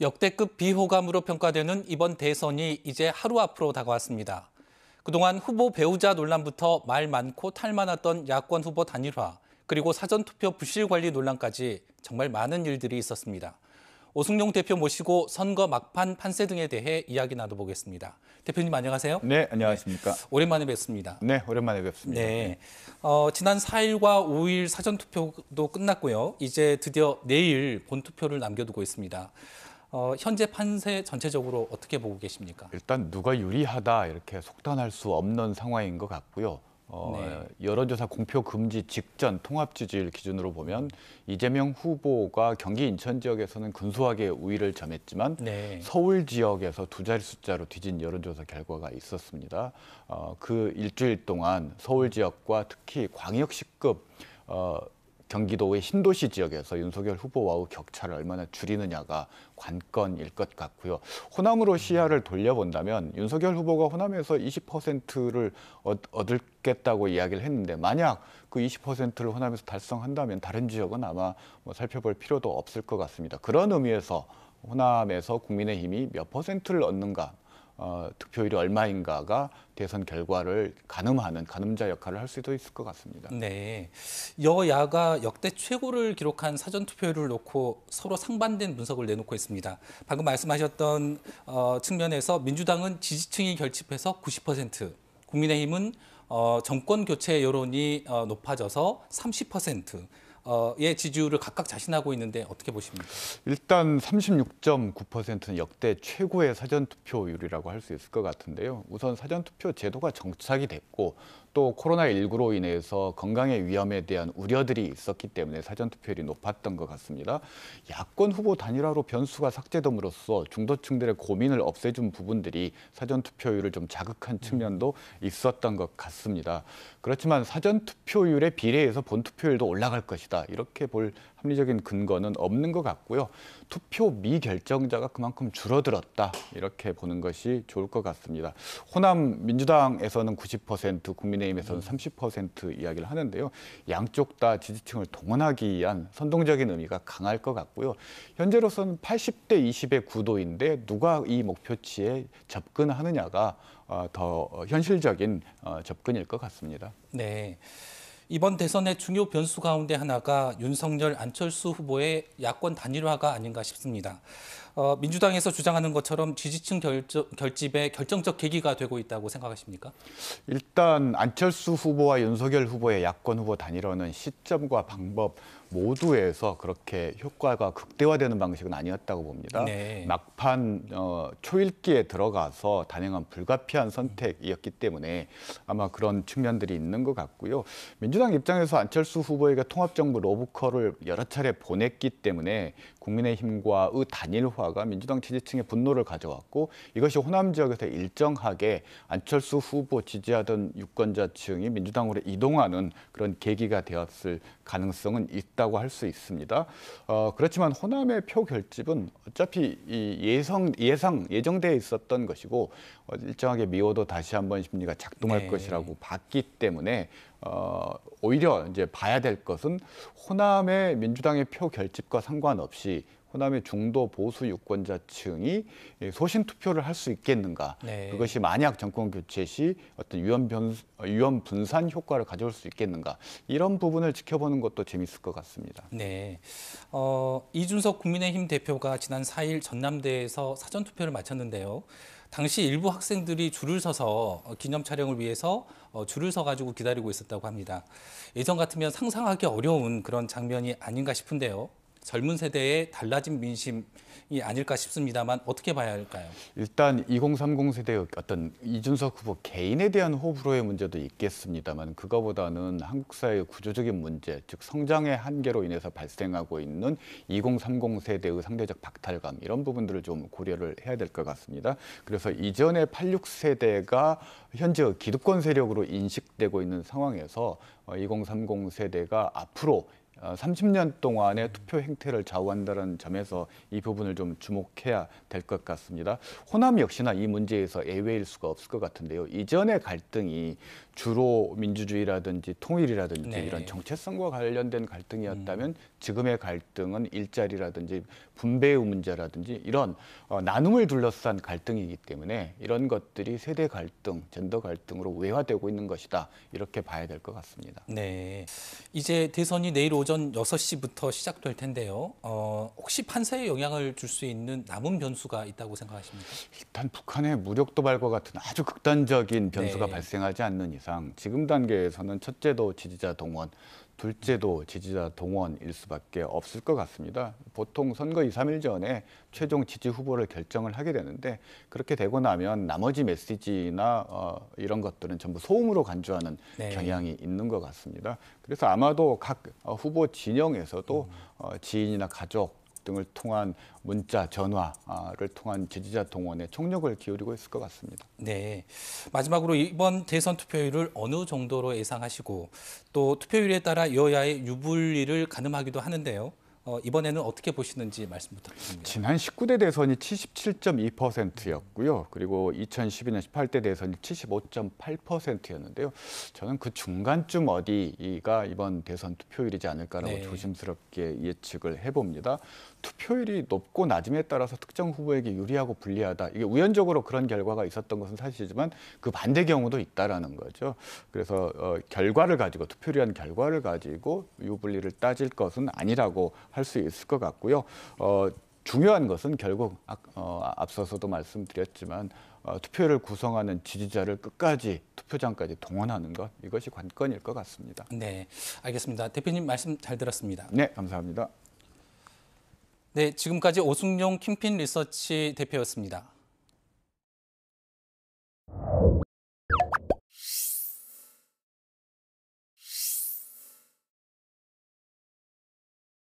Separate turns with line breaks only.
역대급 비호감으로 평가되는 이번 대선이 이제 하루 앞으로 다가왔습니다. 그동안 후보 배우자 논란부터 말 많고 탈많았던 야권 후보 단일화, 그리고 사전투표 부실 관리 논란까지 정말 많은 일들이 있었습니다. 오승용 대표 모시고 선거 막판 판세 등에 대해 이야기 나눠보겠습니다. 대표님 안녕하세요. 네, 안녕하십니까. 네, 오랜만에 뵙습니다. 네, 오랜만에 뵙습니다. 네, 네. 어, 지난 4일과 5일 사전투표도 끝났고요. 이제 드디어 내일 본투표를 남겨두고 있습니다. 어, 현재 판세 전체적으로 어떻게 보고 계십니까? 일단 누가 유리하다 이렇게
속단할 수 없는 상황인 것 같고요. 어, 네. 여론조사 공표 금지 직전 통합 지지율 기준으로 보면 이재명 후보가 경기 인천 지역에서는 근소하게 우위를 점했지만 네. 서울 지역에서 두 자리 숫자로 뒤진 여론조사 결과가 있었습니다. 어, 그 일주일 동안 서울 지역과 특히 광역시급 어, 경기도의 신도시 지역에서 윤석열 후보와의 격차를 얼마나 줄이느냐가 관건일 것 같고요. 호남으로 시야를 돌려본다면 윤석열 후보가 호남에서 20%를 얻겠다고 이야기를 했는데 만약 그 20%를 호남에서 달성한다면 다른 지역은 아마 뭐 살펴볼 필요도 없을 것 같습니다. 그런 의미에서 호남에서 국민의힘이 몇 퍼센트를 얻는가 어, 득표율이 얼마인가가 대선 결과를 가늠하는 가늠자 역할을 할 수도 있을 것 같습니다.
네, 여야가 역대 최고를 기록한 사전 투표율을 놓고 서로 상반된 분석을 내놓고 있습니다. 방금 말씀하셨던 어, 측면에서 민주당은 지지층이 결집해서 90%, 국민의힘은 어, 정권 교체 여론이 어, 높아져서 30%. 어, 의 지지율을 각각 자신하고 있는데 어떻게 보십니까? 일단
36.9%는 역대 최고의 사전투표율이라고 할 수 있을 것 같은데요. 우선 사전투표 제도가 정착이 됐고 또 코로나19로 인해서 건강의 위험에 대한 우려들이 있었기 때문에 사전투표율이 높았던 것 같습니다. 야권 후보 단일화로 변수가 삭제됨으로써 중도층들의 고민을 없애준 부분들이 사전투표율을 좀 자극한 측면도 있었던 것 같습니다. 그렇지만 사전투표율에 비례해서 본투표율도 올라갈 것이다. 있다 이렇게 볼 합리적인 근거는 없는 것 같고요. 투표 미결정자가 그만큼 줄어들었다 이렇게 보는 것이 좋을 것 같습니다. 호남 민주당에서는 90% 국민의힘에서는 30% 이야기를 하는데요. 양쪽 다 지지층을 동원하기 위한 선동적인 의미가 강할 것 같고요. 현재로서는 80대 20의 구도인데 누가 이 목표치에 접근하느냐가 어, 더 현실적인 어, 접근일 것 같습니다.
네. 이번 대선의 중요 변수 가운데 하나가 윤석열 안철수 후보의 야권 단일화가 아닌가 싶습니다. 어, 민주당에서 주장하는 것처럼 지지층 결정, 결집의 결정적 계기가 되고 있다고 생각하십니까?
일단 안철수 후보와 윤석열 후보의 야권 후보 단일화는 시점과 방법 모두에서 그렇게 효과가 극대화되는 방식은 아니었다고 봅니다. 네. 막판 어, 초일기에 들어가서 단행한 불가피한 선택이었기 때문에 아마 그런 측면들이 있는 것 같고요. 민주당 입장에서 안철수 후보에게 통합정부 로브콜을 여러 차례 보냈기 때문에 국민의힘과의 단일화 변화가 민주당 지지층의 분노를 가져왔고 이것이 호남 지역에서 일정하게 안철수 후보 지지하던 유권자층이 민주당으로 이동하는 그런 계기가 되었을 가능성은 있다고 할 수 있습니다. 어, 그렇지만 호남의 표 결집은 어차피 이 예성, 예상, 예정돼 있었던 것이고 어, 일정하게 미워도 다시 한번 심리가 작동할 네. 것이라고 봤기 때문에 어, 오히려 이제 봐야 될 것은 호남의 민주당의 표 결집과 상관없이 그다음에 중도 보수 유권자층이 소신 투표를 할 수 있겠는가. 네. 그것이 만약 정권 교체 시 어떤 유연 변 유연 어, 분산 효과를 가져올 수 있겠는가. 이런 부분을 지켜보는 것도 재미있을것 같습니다.
네. 어, 이준석 국민의힘 대표가 지난 4일 전남대에서 사전 투표를 마쳤는데요. 당시 일부 학생들이 줄을 서서 어, 기념 촬영을 위해서 어, 줄을 서가지고 기다리고 있었다고 합니다. 예전 같으면 상상하기 어려운 그런 장면이 아닌가 싶은데요. 젊은 세대의 달라진 민심이 아닐까 싶습니다만 어떻게 봐야 할까요?
일단 2030 세대의 어떤 이준석 후보 개인에 대한 호불호의 문제도 있겠습니다만 그거보다는 한국 사회의 구조적인 문제, 즉 성장의 한계로 인해서 발생하고 있는 2030 세대의 상대적 박탈감 이런 부분들을 좀 고려를 해야 될 것 같습니다. 그래서 이전의 86 세대가 현재 기득권 세력으로 인식되고 있는 상황에서 2030 세대가 앞으로 30년 어, 동안의 투표 행태를 좌우한다는 점에서 이 부분을 좀 주목해야 될 것 같습니다. 호남 역시나 이 문제에서 예외일 수가 없을 것 같은데요. 이전의 갈등이 주로 민주주의라든지 통일이라든지 네. 이런 정체성과 관련된 갈등이었다면 음. 지금의 갈등은 일자리라든지 분배의 문제라든지 이런 어, 나눔을 둘러싼 갈등이기 때문에 이런 것들이 세대 갈등, 젠더 갈등으로 외화되고 있는 것이다. 이렇게 봐야 될 것 같습니다.
네. 이제 대선이 내일 오 오전 6시부터 시작될 텐데요. 어, 혹시 판사에 영향을 줄 수 있는 남은 변수가 있다고 생각하십니까?
일단 북한의 무력 도발과 같은 아주 극단적인 변수가 네. 발생하지 않는 이상 지금 단계에서는 첫째도 지지자 동원, 둘째도 지지자 동원일 수밖에 없을 것 같습니다. 보통 선거 2, 3일 전에 최종 지지 후보를 결정을 하게 되는데 그렇게 되고 나면 나머지 메시지나 어, 이런 것들은 전부 소음으로 간주하는 네. 경향이 있는 것 같습니다. 그래서 아마도 각 어, 후보 후보 진영에서도 어, 지인이나 가족 등을 통한 문자, 전화를 통한 지지자 동원에 총력을 기울이고 있을 것 같습니다.
네. 마지막으로 이번 대선 투표율을 어느 정도로 예상하시고 또 투표율에 따라 여야의 유불리를 가늠하기도 하는데요. 어, 이번에는 어떻게 보시는지 말씀 부탁드립니다.
지난 19대 대선이 77.2%였고요. 그리고 2012년 18대 대선이 75.8%였는데요. 저는 그 중간쯤 어디가 이번 대선 투표율이지 않을까라고 네. 조심스럽게 예측을 해봅니다. 투표율이 높고 낮음에 따라서 특정 후보에게 유리하고 불리하다. 이게 우연적으로 그런 결과가 있었던 것은 사실이지만 그 반대 경우도 있다라는 거죠. 그래서 어, 결과를 가지고 투표율이라는 결과를 가지고 유불리를 따질 것은 아니라고 할수 있을 것 같고요. 어, 중요한 것은 결국 어, 앞서서도 말씀드렸지만 어, 투표를 구성하는 지지자를
끝까지 투표장까지 동원하는 것 이것이 관건일 것 같습니다. 네, 알겠습니다. 대표님 말씀 잘 들었습니다. 네, 감사합니다. 네, 지금까지 오승용 킴핀 리서치 대표였습니다.